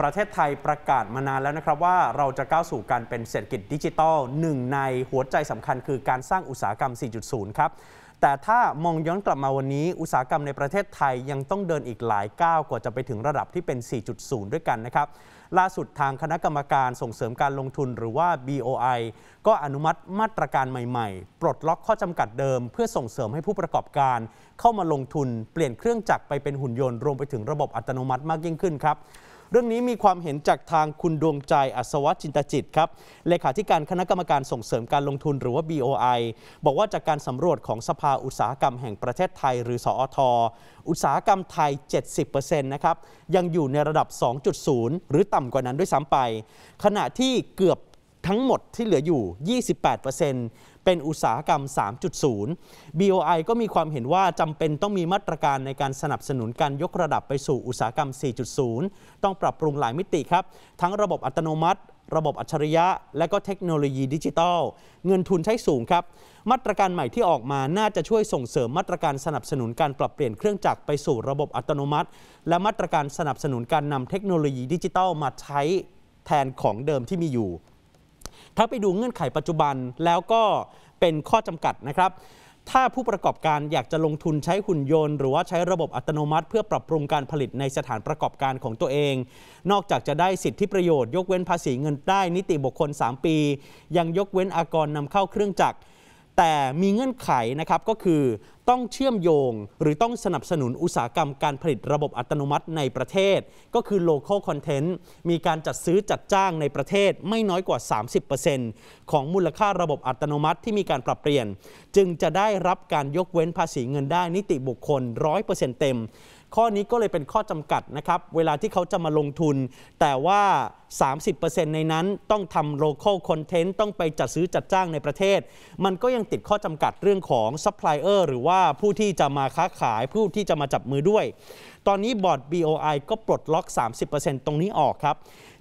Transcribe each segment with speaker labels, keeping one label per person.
Speaker 1: ประเทศไทยประกาศมานานแล้วนะครับว่าเราจะก้าวสู่การเป็นเศรษฐกิจดิจิทัลหนึ่งในหัวใจสำคัญคือการสร้างอุตสาหกรรม 4.0 ครับ แต่ถ้ามองย้อนกลับมาวันนี้ อุตสาหกรรมในประเทศไทยยังต้องเดินอีกหลายก้าว กว่าจะไปถึงระดับที่เป็น 4.0 ด้วยกันนะครับล่าสุดทางคณะกรรมการส่งเสริมการลงทุนหรือว่า BOI ก็อนุมัติมาตรการใหม่ๆ ปลดล็อกข้อจำกัดเดิม เพื่อส่งเสริมให้ผู้ประกอบการ เข้ามาลงทุนเปลี่ยนเครื่องจักรไปเป็นหุ่นยนต์รวมไปถึงระบบอัตโนมัติมากยิ่งขึ้นครับเรื่องนี้มีความเห็นจากทางคุณดวงใจอัศวจินตจิตครับเลขาธิการคณะกรรมการส่งเสริมการลงทุนหรือว่า BOI บอกว่าจากการสำรวจของสภาอุตสาหกรรมแห่งประเทศไทยหรือสอทอุตสาหกรรมไทย 70%นะครับ ยังอยู่ในระดับ 2.0 หรือต่ำกว่านั้นด้วยซ้ำไป ขณะที่เกือบทั้งหมดที่เหลืออยู่ 28%เป็นอุตสาหกรรม 3.0 BOI ก็มีความเห็นว่าจำเป็นต้องมีมาตรการในการสนับสนุนการยกระดับไปสู่อุตสาหกรรม 4.0 ต้องปรับปรุงหลายมิติครับ ทั้งระบบอัตโนมัติ ระบบอัจฉริยะ และก็เทคโนโลยีดิจิทัล เงินทุนใช้สูงครับ มาตรการใหม่ที่ออกมาน่าจะช่วยส่งเสริมมาตรการสนับสนุนการปรับเปลี่ยนเครื่องจักรไปสู่ระบบอัตโนมัติ และมาตรการสนับสนุนการนำเทคโนโลยี ดิจิทัลมาใช้แทนของเดิมที่มีอยู่ถ้าไปดูเงื่อนไขปัจจุบันแล้วก็เป็นข้อจำกัดนะครับ ถ้าผู้ประกอบการอยากจะลงทุนใช้หุ่นยนต์หรือว่าใช้ระบบอัตโนมัติ เพื่อปรับปรุงการผลิตในสถานประกอบการของตัวเอง นอกจากจะได้สิทธิประโยชน์ ยกเว้นภาษีเงินได้นิติบุคคล 3 ปี ยังยกเว้นอากรนำเข้าเครื่องจักรแต่มีเงื่อนไขนะครับก็คือต้องเชื่อมโยงหรือต้องสนับสนุนอุตสาหกรรมการผลิตระบบอัตโนมัติในประเทศ ก็คือ local content มีการจัดซื้อจัดจ้างในประเทศไม่น้อยกว่า 30%ของมูลค่าระบบอัตโนมัติที่มีการปรับเปลี่ยน จึงจะได้รับการยกเว้นภาษีเงินได้นิติบุคคล 100%เต็ม ข้อนี้ก็เลยเป็นข้อจำกัดนะครับเวลาที่เขาจะมาลงทุน แต่ว่า30%ในนั้นต้องทำ local content ต้องไปจัดซื้อจัดจ้างในประเทศ มันก็ยังติดข้อจำกัดเรื่องของซัพพลายเออร์หรือว่าผู้ที่จะมาค้าขายผู้ที่จะมาจับมือด้วย ตอนนี้บอร์ด BOI ก็ปลดล็อก 30%ตรงนี้ออกครับ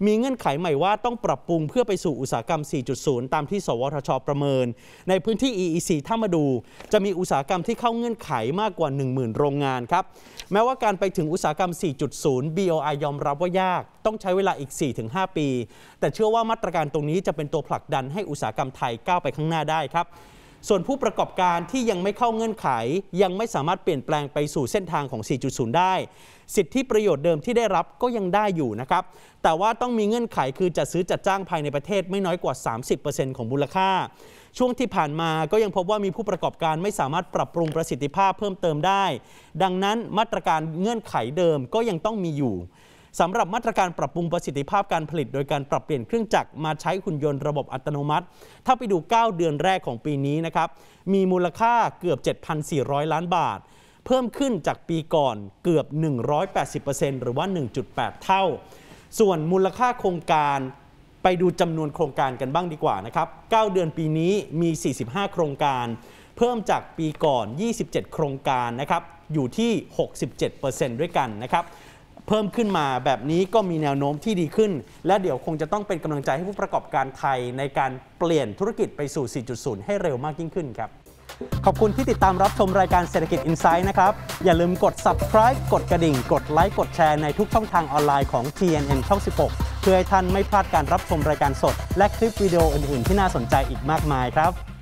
Speaker 1: มีเงื่อนไขใหม่ว่าต้องปรับปรุง เพื่อไปสู่อุตสาหกรรม 4.0 ตามที่สวทชประเมิน ในพื้นที่ EEC ถ้ามาดู จะมีอุตสาหกรรมที่เข้าเงื่อนไขมากกว่า 10,000 โรงงานครับ แม้ว่าการไปถึงอุตสาหกรรม4.0 BOI ยอมรับว่ายากต้องใช้เวลาอีก4-5 5ปี แต่เชื่อว่ามาตรการตรงนี้จะเป็นตัวผลักดันให้อุตสาหกรรมไทยก้าวไปข้างหน้าได้ครับ ส่วนผู้ประกอบการที่ยังไม่เข้าเงื่อนไข ยังไม่สามารถเปลี่ยนแปลงไปสู่เส้นทางของ 4.0 ได้ สิทธิประโยชน์เดิมที่ได้รับก็ยังได้อยู่นะครับแต่ว่าต้องมีเงื่อนไขคือจะซื้อจัดจ้างภายในประเทศไม่น้อยกว่า 30%ของมูลค่าช่วงที่ผ่านมาก็ยังพบว่ามีผู้ประกอบการไม่สามารถปรับปรุงประสิทธิภาพเพิ่มเติมได้ ดังนั้นมาตรการเงื่อนไขเดิมก็ยังต้องมีอยู่สำหรับมาตรการปรับปรุงประสิทธิภาพการผลิตโดยการปรับเปลี่ยนเครื่องจักร มาใช้หุ่นยนต์ระบบอัตโนมัติ ถ้าไปดู 9 เดือนแรกของปีนี้นะครับ มีมูลค่าเกือบ 7,400 ล้านบาท เพิ่มขึ้นจากปีก่อนเกือบ 180%หรือว่า 1.8 เท่า ส่วนมูลค่าโครงการ ไปดูจำนวนโครงการกันบ้างดีกว่านะครับ9เดือนปีนี้มี 45 โครงการ เพิ่มจากปีก่อน 27 โครงการนะครับ อยู่ที่ 67%ด้วยกันนะครับเพิ่มขึ้นมาแบบนี้ก็มีแนวโน้มที่ดีขึ้น และเดี๋ยวคงจะต้องเป็นกำลังใจให้ผู้ประกอบการไทยในการเปลี่ยนธุรกิจไปสู่ 4.0 ให้เร็วมากยิ่งขึ้นครับ ขอบคุณที่ติดตามรับชมรายการเศรษฐกิจ Insight นะครับ อย่าลืมกด subscribe กดกระดิ่ง กดไลค์กดแชร์ในทุกช่องทางออนไลน์ของ TNN ช่อง 16 เพื่อให้ท่านไม่พลาดการรับชมรายการสด และคลิปวิดีโออื่นๆที่น่าสนใจอีกมากมายครับ